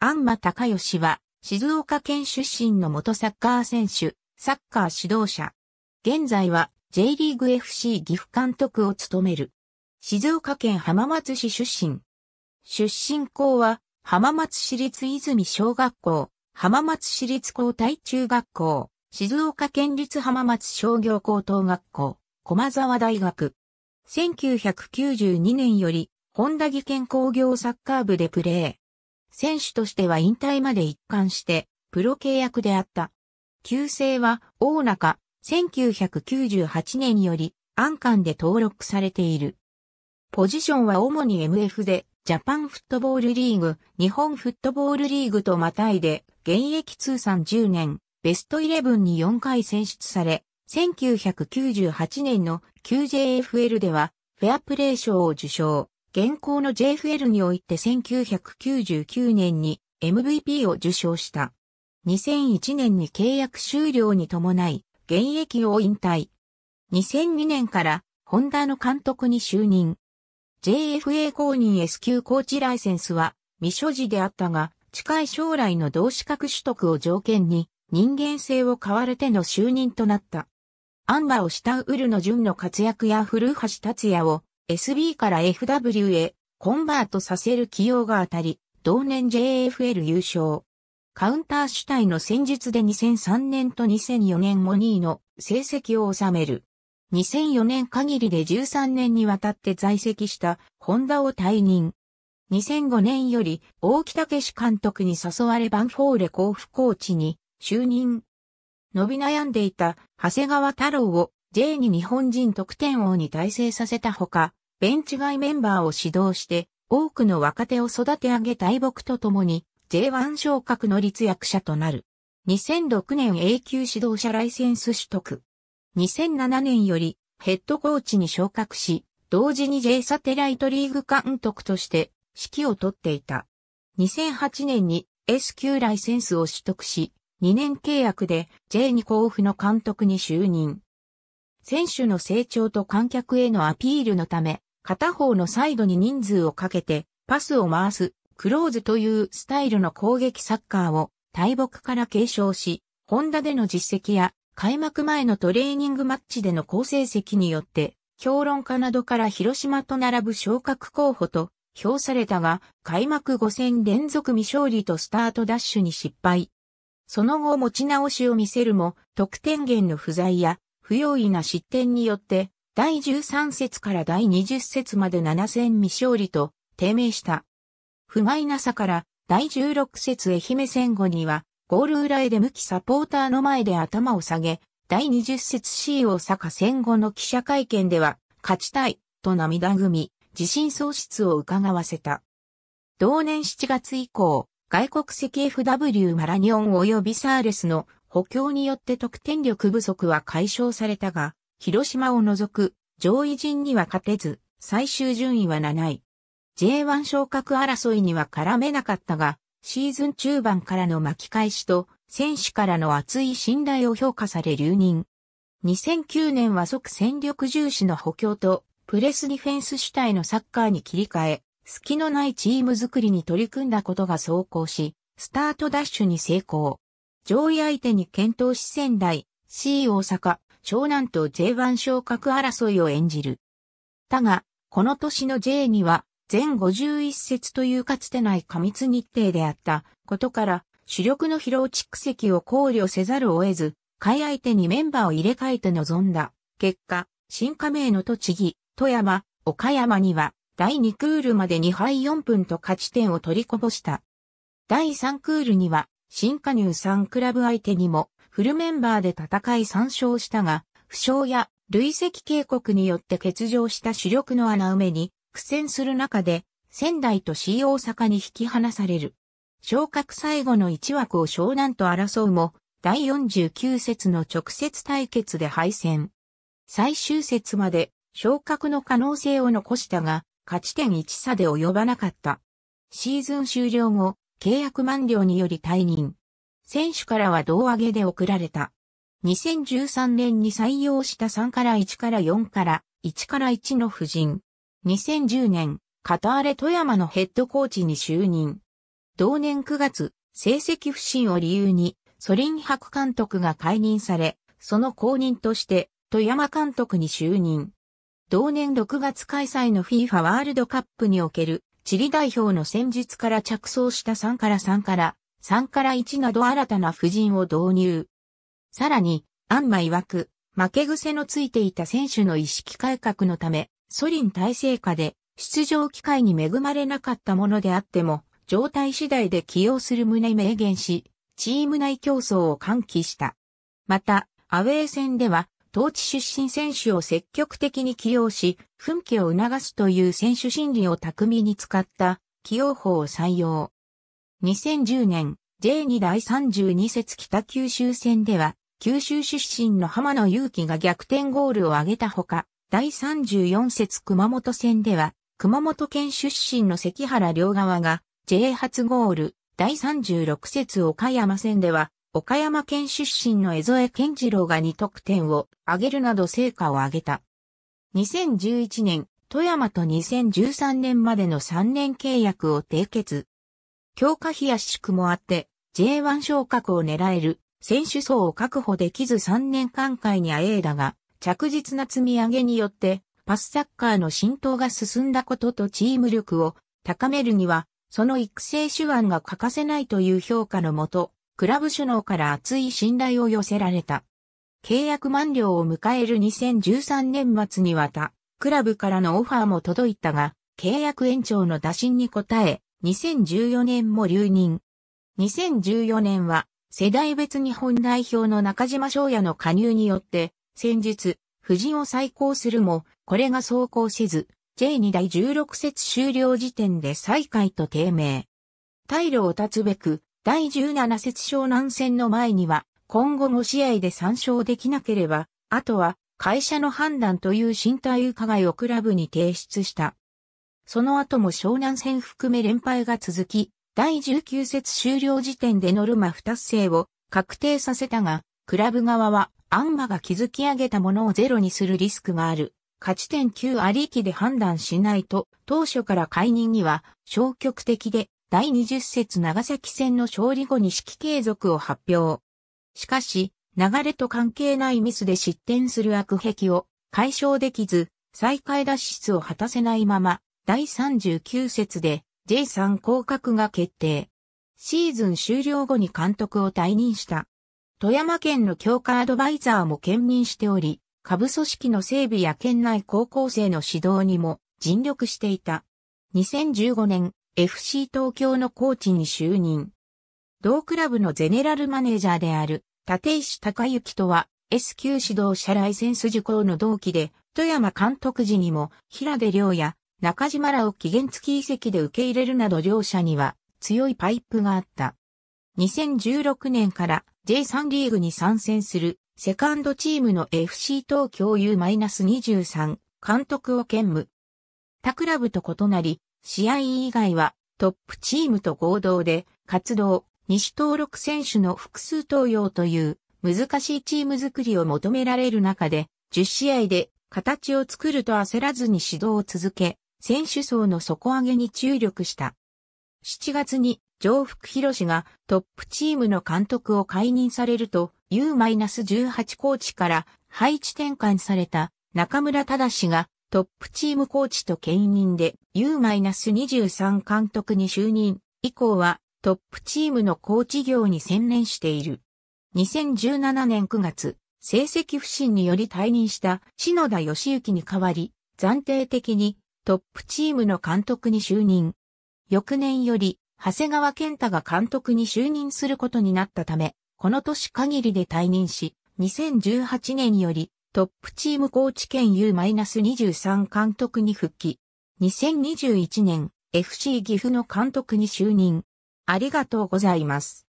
安間隆義は、静岡県出身の元サッカー選手、サッカー指導者。現在は J リーグ FC 岐阜監督を務める。静岡県浜松市出身。出身校は、浜松市立泉小学校、浜松市立高体中学校、静岡県立浜松商業高等学校、駒沢大学。1992年より、本田技研工業サッカー部でプレー。選手としては引退まで一貫してプロ契約であった。旧姓は大中、1998年より安官で登録されている。ポジションは主に MF で、ジャパンフットボールリーグ、日本フットボールリーグとまたいで、現役通算10年、ベストイレブンに4回選出され、1998年の QJFL では、フェアプレー賞を受賞。現行の JFL において1999年に MVP を受賞した。2001年に契約終了に伴い、現役を引退。2002年から、ホンダの監督に就任。JFA 公認 S 級コーチライセンスは未所持であったが、近い将来の同資格取得を条件に、人間性を買われての就任となった。アンバを慕うウルの順の活躍や古橋達也を SB から FW へコンバートさせる起用が当たり、同年 JFL 優勝。カウンター主体の戦術で2003年と2004年も2位の成績を収める。2004年限りで13年にわたって在籍したホンダを退任。2005年より大木武監督に誘われバンフォーレ甲府コーチに就任。伸び悩んでいた長谷川太郎を J に日本人得点王に大成させたほか、ベンチ外メンバーを指導して、多くの若手を育て上げ大木と共に J1 昇格の立役者となる。2006年 A 級指導者ライセンス取得。2007年よりヘッドコーチに昇格し、同時に J サテライトリーグ監督として指揮を取っていた。2008年に S 級ライセンスを取得し、2年契約で J2 甲府の監督に就任。選手の成長と観客へのアピールのため、片方のサイドに人数をかけて、パスを回す、クローズというスタイルの攻撃サッカーを大木から継承し、ホンダでの実績や開幕前のトレーニングマッチでの好成績によって、評論家などから広島と並ぶ昇格候補と評されたが、開幕5戦連続未勝利とスタートダッシュに失敗。その後持ち直しを見せるも、得点源の不在や、不用意な失点によって、第13節から第20節まで7戦未勝利と低迷した。不甲斐なさから第16節愛媛戦後にはゴール裏へ出向きサポーターの前で頭を下げ、第20節 C 大阪戦後の記者会見では勝ちたいと涙ぐみ自信喪失を伺わせた。同年7月以降、外国籍 FW マラニオン及びサーレスの補強によって得点力不足は解消されたが、広島を除く上位陣には勝てず、最終順位は7位。J1 昇格争いには絡めなかったが、シーズン中盤からの巻き返しと、選手からの厚い信頼を評価され留任。2009年は即戦力重視の補強と、プレスディフェンス主体のサッカーに切り替え、隙のないチーム作りに取り組んだことが走行し、スタートダッシュに成功。上位相手に検討し仙台、C 大阪、長男と J1 昇格争いを演じる。だが、この年の J には、全51節というかつてない過密日程であったことから、主力の疲労蓄積を考慮せざるを得ず、買い相手にメンバーを入れ替えて臨んだ。結果、新加盟の栃木、富山、岡山には、第2クールまで2敗4分と勝ち点を取りこぼした。第3クールには、新加入3クラブ相手にも、フルメンバーで戦い3勝したが、負傷や累積警告によって欠場した主力の穴埋めに苦戦する中で、仙台と C 大阪に引き離される。昇格最後の1枠を湘南と争うも、第49節の直接対決で敗戦。最終節まで昇格の可能性を残したが、勝ち点1差で及ばなかった。シーズン終了後、契約満了により退任。選手からは胴上げで送られた。2013年に採用した3から1から4から1から1の夫人。2010年、カターレ富山のヘッドコーチに就任。同年9月、成績不振を理由に、ソリン博監督が解任され、その後任として、富山監督に就任。同年6月開催の FIFA ワールドカップにおける、チリ代表の戦術から着想した3から3から3から1など新たな布陣を導入。さらに、アンマ曰く、負け癖のついていた選手の意識改革のため、ソリン体制下で出場機会に恵まれなかったものであっても、状態次第で起用する旨明言し、チーム内競争を喚起した。また、アウェー戦では、当地出身選手を積極的に起用し、奮起を促すという選手心理を巧みに使った起用法を採用。2010年、J2 第32節北九州戦では、九州出身の浜野祐樹が逆転ゴールを挙げたほか、第34節熊本戦では、熊本県出身の関原両側が J 初ゴール、第36節岡山戦では、岡山県出身の江添健次郎が2得点を挙げるなど成果を上げた。2011年、富山と2013年までの3年契約を締結。強化費圧縮もあって、J1 昇格を狙える選手層を確保できず3年間会にあえいだが、着実な積み上げによって、パスサッカーの浸透が進んだこととチーム力を高めるには、その育成手腕が欠かせないという評価のもと、クラブ首脳から厚い信頼を寄せられた。契約満了を迎える2013年末にわた、クラブからのオファーも届いたが、契約延長の打診に応え、2014年も留任。2014年は、世代別日本代表の中島翔也の加入によって、先日、夫人を再考するも、これが走行せず、J2 第16節終了時点で最下位と低迷。退路を断つべく、第17節湘南戦の前には、今後5試合で参照できなければ、あとは、会社の判断という身体伺いをクラブに提出した。その後も湘南戦含め連敗が続き、第19節終了時点でノルマ不達成を確定させたが、クラブ側はアンマが築き上げたものをゼロにするリスクがある。勝ち点9ありきで判断しないと、当初から解任には消極的で、第20節長崎戦の勝利後に指揮継続を発表。しかし、流れと関係ないミスで失点する悪癖を解消できず、再開脱出を果たせないまま、第39節で J3 降格が決定。シーズン終了後に監督を退任した。富山県の教科アドバイザーも兼任しており、下部組織の整備や県内高校生の指導にも尽力していた。2015年、FC 東京のコーチに就任。同クラブのゼネラルマネージャーである、立石隆之とは、S 級指導者ライセンス受講の同期で、富山監督時にも、平出良也、中島らを期限付き遺跡で受け入れるなど両者には強いパイプがあった。2016年から J3 リーグに参戦するセカンドチームの FC 東京 U-23 監督を兼務。他クラブと異なり、試合以外はトップチームと合同で活動、西登録選手の複数登用という難しいチーム作りを求められる中で、10試合で形を作ると焦らずに指導を続け、選手層の底上げに注力した。7月に上福博がトップチームの監督を解任されると U-18 コーチから配置転換された中村忠がトップチームコーチと兼任で U-23 監督に就任以降はトップチームのコーチ業に専念している。2017年9月、成績不振により退任した篠田義行に代わり、暫定的にトップチームの監督に就任。翌年より、長谷川健太が監督に就任することになったため、この年限りで退任し、2018年よりトップチーム高知県 U-23 監督に復帰。2021年 FC 岐阜の監督に就任。ありがとうございます。